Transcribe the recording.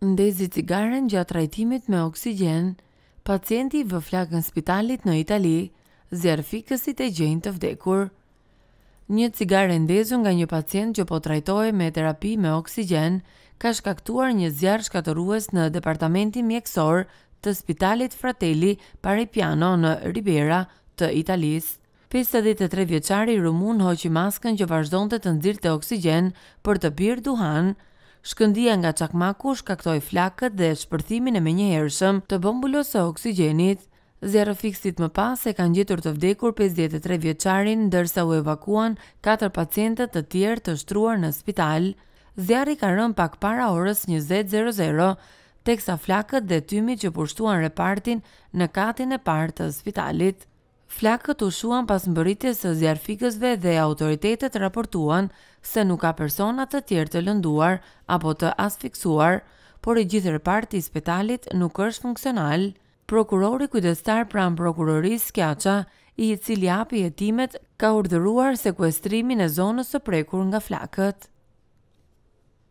ndezi cigaren gjatë trajtimit me oksigen, pacienti vë flakë në spitalit në Itali, zjarëfikësit e gjenë të vdekur. Një cigare ndezu nga një pacient që po trajtoj me terapi me oksigen, ka shkaktuar një zjarë shkatorues në departamentin mjekësor të spitalit frateli Parepiano në Ribera të Italisë. 53 vjeçari rumun hoqi maskën që vazhdojnë të nxirrte oksigjen për të pirë duhan, Shkëndia nga çakmaku shkaktoi flakët dhe shpërthimin e menjëhershëm të bombulës së oksigjenit. Zero fiksit më pas e kanë gjetur të vdekur 53 vjeçarin ndërsa u evakuan katër pacientë të tjerë të shtruar në spital. Zjarri ka rënë pak para orës 20:00 teksa flakët dhe tymi që pushtuan repartin në katin e partë të spitalit. Flakët u shuan pas mbëritje së zjarëfikësve dhe autoritetet raportuan se nuk ka personat të tjerë të lënduar apo të asfiksuar, por i gjithër parti i spitalit nuk është funksional. Prokurori kujdestar pranë prokuroris Skjaqa, i cili api e timet ka urdhëruar sekuestrimin e zonës të prekur nga flakët.